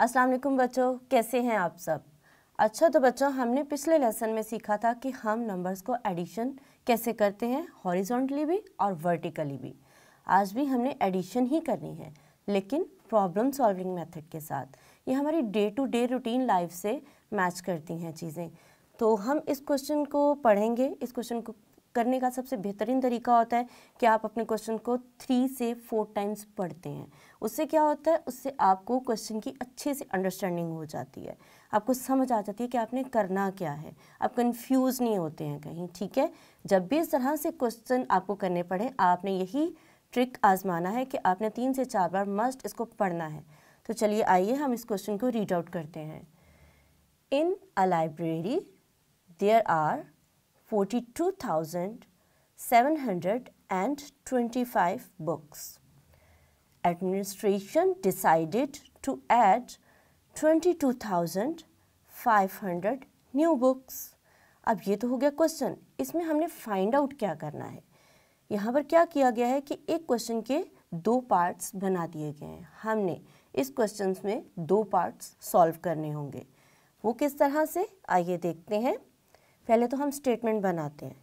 अस्सलाम वालेकुम बच्चों कैसे हैं आप सब अच्छा तो बच्चों हमने पिछले लेसन में सीखा था कि हम नंबर्स को एडिशन कैसे करते हैं हॉरिजॉन्टली भी और वर्टिकली भी आज भी हमने एडिशन ही करनी है लेकिन प्रॉब्लम सॉल्विंग मेथड के साथ ये हमारी day to day routine life से मैच करती हैं चीज़ें तो हम इस क्वेश्चन को पढ़ेंगे इस क्वेश्चन को करने का सबसे बेहतरीन तरीका होता है कि आप अपने क्वेश्चन को थ्री से फोर टाइम्स पढ़ते हैं उससे क्या होता है उससे आपको क्वेश्चन की अच्छे से अंडरस्टैंडिंग हो जाती है आपको समझ आ जाती है कि आपने करना क्या है आप कन्फ्यूज़ नहीं होते हैं कहीं ठीक है जब भी इस तरह से क्वेश्चन आपको करने पड़े आपने यही ट्रिक आजमाना है कि आपने तीन से चार बार मस्ट इसको पढ़ना है तो चलिए आइए हम इस क्वेश्चन को रीड आउट करते हैं in a library there are 42,725 books. Administration decided to add 22,500 new books अब ये तो हो गया क्वेश्चन इसमें हमने फाइंड आउट क्या करना है यहाँ पर क्या किया गया है कि एक क्वेश्चन के दो पार्ट्स बना दिए गए हैं हमने इस क्वेश्चन में दो पार्ट्स सॉल्व करने होंगे वो किस तरह से आइए देखते हैं पहले तो हम स्टेटमेंट बनाते हैं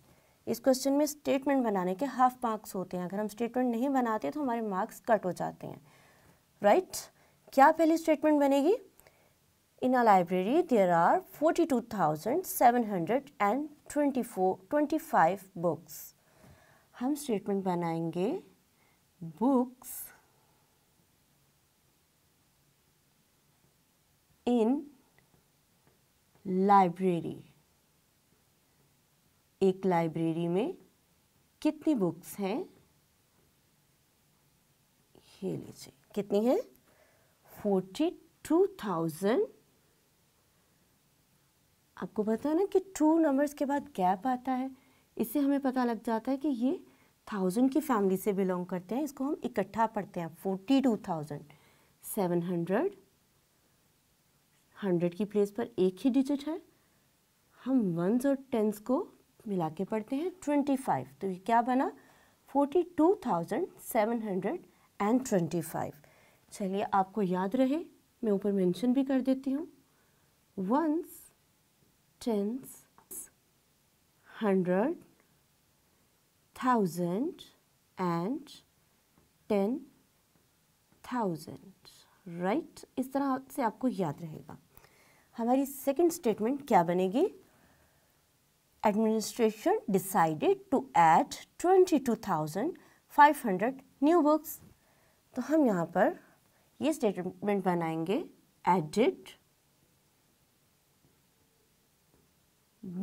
इस क्वेश्चन में स्टेटमेंट बनाने के हाफ मार्क्स होते हैं अगर हम स्टेटमेंट नहीं बनाते तो हमारे मार्क्स कट हो जाते हैं राइट right? क्या पहली स्टेटमेंट बनेगी in a library there are forty two thousand seven hundred and twenty four twenty five books हम स्टेटमेंट बनाएंगे बुक्स इन लाइब्रेरी एक लाइब्रेरी में कितनी बुक्स हैं ये लीजिए कितनी है फोर्टी टू थाउजेंड आपको पता है ना कि टू नंबर्स के बाद गैप आता है इससे हमें पता लग जाता है कि ये थाउजेंड की फैमिली से बिलोंग करते हैं इसको हम इकट्ठा पढ़ते हैं forty two thousand seven hundred hundred की प्लेस पर एक ही डिजिट है हम वंस और टेंस को मिला के पढ़ते हैं ट्वेंटी फाइव तो ये क्या बना forty two thousand seven hundred and twenty five चलिए आपको याद रहे मैं ऊपर मेंशन भी कर देती हूँ ones tens hundred thousand and ten thousand right इस तरह से आपको याद रहेगा हमारी सेकंड स्टेटमेंट क्या बनेगी administration decided to add 22,500 new books. तो हम यहाँ पर ये स्टेटमेंट बनाएंगे added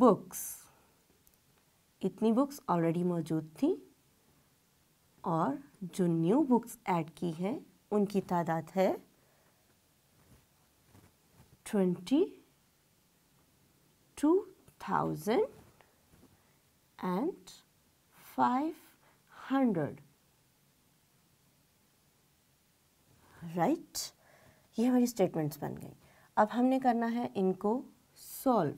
books. इतनी बुक्स ऑलरेडी मौजूद थी और जो न्यू बुक्स ऐड की हैं उनकी तादाद है twenty two thousand and 500 right right? ये हमारी स्टेटमेंट्स बन गई अब हमने करना है इनको सॉल्व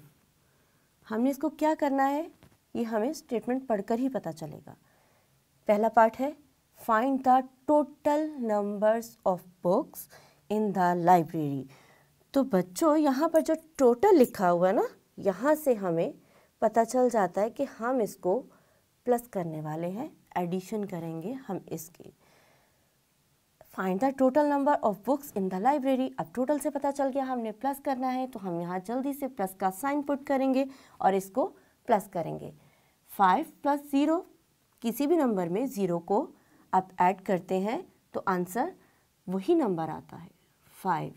हमने इसको क्या करना है ये हमें स्टेटमेंट पढ़कर ही पता चलेगा पहला पार्ट है find the total numbers of books in the library तो बच्चों यहाँ पर जो टोटल लिखा हुआ है ना यहाँ से हमें पता चल जाता है कि हम इसको प्लस करने वाले हैं एडिशन करेंगे हम इसकी find the total number of books in the library अब टोटल से पता चल गया हमने प्लस करना है तो हम यहाँ जल्दी से प्लस का साइन पुट करेंगे और इसको प्लस करेंगे फाइव प्लस ज़ीरो किसी भी नंबर में ज़ीरो को आप ऐड करते हैं तो आंसर वही नंबर आता है फाइव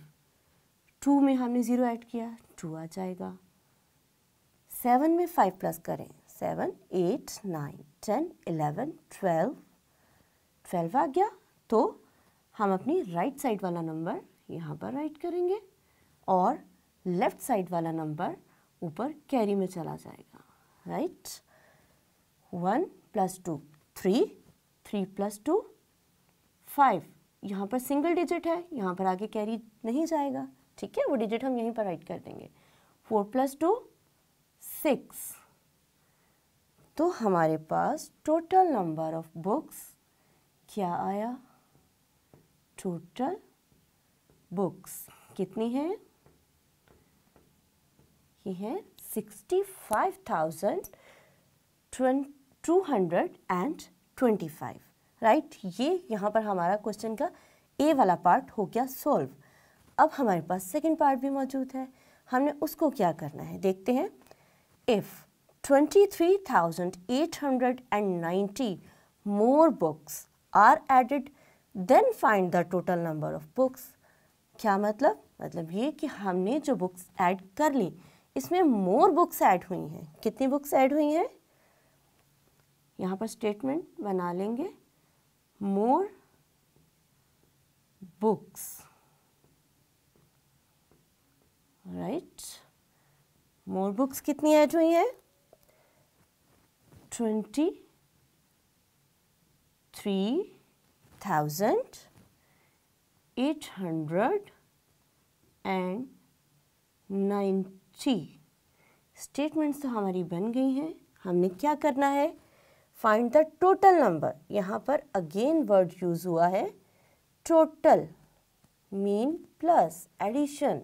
टू में हमने ज़ीरो ऐड किया टू आ जाएगा सेवन में फाइव प्लस करें seven eight nine ten eleven twelve twelve आ गया तो हम अपनी राइट साइड वाला नंबर यहाँ पर राइट करेंगे और लेफ़्ट साइड वाला नंबर ऊपर कैरी में चला जाएगा right one plus two three three plus two five यहाँ पर सिंगल डिजिट है यहाँ पर आगे कैरी नहीं जाएगा ठीक है वो डिजिट हम यहीं पर राइट कर देंगे फोर प्लस टू सिक्स तो हमारे पास टोटल नंबर ऑफ बुक्स क्या आया टोटल बुक्स कितनी हैं ये हैं sixty five thousand two hundred and twenty five right ये यहाँ पर हमारा क्वेश्चन का ए वाला पार्ट हो गया सॉल्व अब हमारे पास सेकंड पार्ट भी मौजूद है हमने उसको क्या करना है देखते हैं if 23,890 more books are added then find the total number of books क्या मतलब मतलब ये कि हमने जो books add कर ली इसमें more books add हुई हैं कितनी books add हुई हैं यहाँ पर statement बना लेंगे More books, right right? More books कितनी ऐड हुई हैं twenty three thousand eight hundred and ninety statements तो हमारी बन गई हैं हमने क्या करना है फाइंड द टोटल नंबर यहाँ पर अगेन वर्ड यूज़ हुआ है टोटल मीन प्लस एडिशन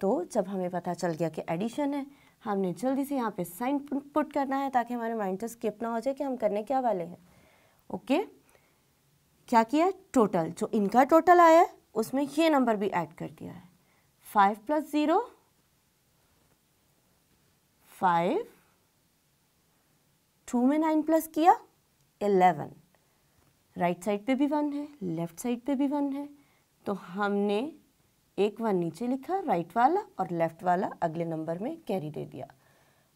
तो जब हमें पता चल गया कि एडिशन है हमने जल्दी से यहाँ पे साइन पुट करना है ताकि हमारे माइंड से स्किप ना हो जाए कि हम करने क्या वाले हैं ओके क्या किया टोटल जो इनका टोटल आया है उसमें ये नंबर भी ऐड कर दिया है five plus zero five two में नाइन प्लस किया एलेवन राइट साइड पे भी वन है लेफ्ट साइड पे भी वन है तो हमने एक वन नीचे लिखा राइट वाला और लेफ्ट वाला अगले नंबर में कैरी दे दिया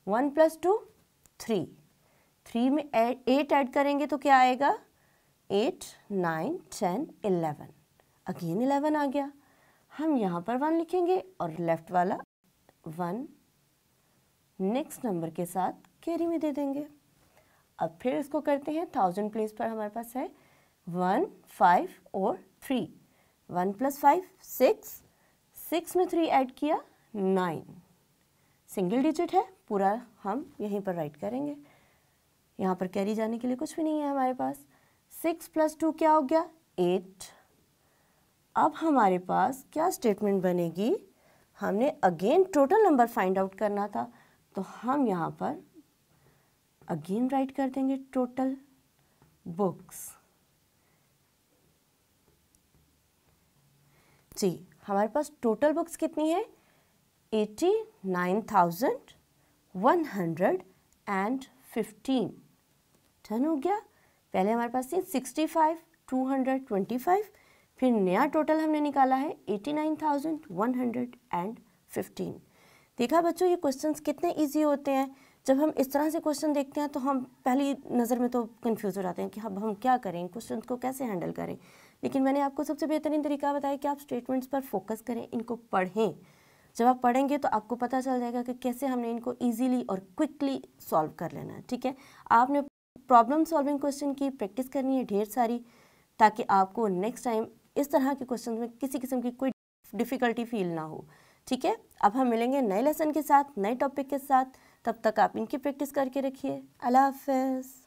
one plus two three three में एट ऐड करेंगे तो क्या आएगा eight nine ten eleven again eleven आ गया हम यहाँ पर वन लिखेंगे और लेफ्ट वाला वन नेक्स्ट नंबर के साथ कैरी में दे देंगे अब फिर इसको करते हैं थाउजेंड प्लेस पर हमारे पास है वन फाइव और three one plus five six six में थ्री ऐड किया नाइन सिंगल डिजिट है पूरा हम यहीं पर राइट करेंगे यहाँ पर कैरी जाने के लिए कुछ भी नहीं है हमारे पास सिक्स प्लस टू क्या हो गया एट अब हमारे पास क्या स्टेटमेंट बनेगी हमने again total number find out करना था तो हम यहाँ पर अगेन राइट कर देंगे टोटल बुक्स जी हमारे पास टोटल बुक्स कितनी है eighty nine thousand one hundred and fifteen टन हो गया पहले हमारे पास थी sixty five two hundred twenty five फिर नया टोटल हमने निकाला है eighty nine thousand one hundred and fifteen देखा बच्चों ये क्वेश्चंस कितने इजी होते हैं जब हम इस तरह से क्वेश्चन देखते हैं तो हम पहली नज़र में तो कंफ्यूज हो जाते हैं कि अब हम क्या करें क्वेश्चन को कैसे हैंडल करें लेकिन मैंने आपको सबसे बेहतरीन तरीका बताया कि आप स्टेटमेंट्स पर फोकस करें इनको पढ़ें जब आप पढ़ेंगे तो आपको पता चल जाएगा कि कैसे हमने इनको ईजीली और क्विकली सॉल्व कर लेना है ठीक है आपने प्रॉब्लम सॉल्विंग क्वेश्चन की प्रैक्टिस करनी है ढेर सारी ताकि आपको नेक्स्ट टाइम इस तरह के क्वेश्चन में किसी किस्म की कोई डिफ़िकल्टी फील ना हो ठीक है अब हम मिलेंगे नए लेसन के साथ नए टॉपिक के साथ तब तक आप इनकी प्रैक्टिस करके रखिए अल्लाह हाफ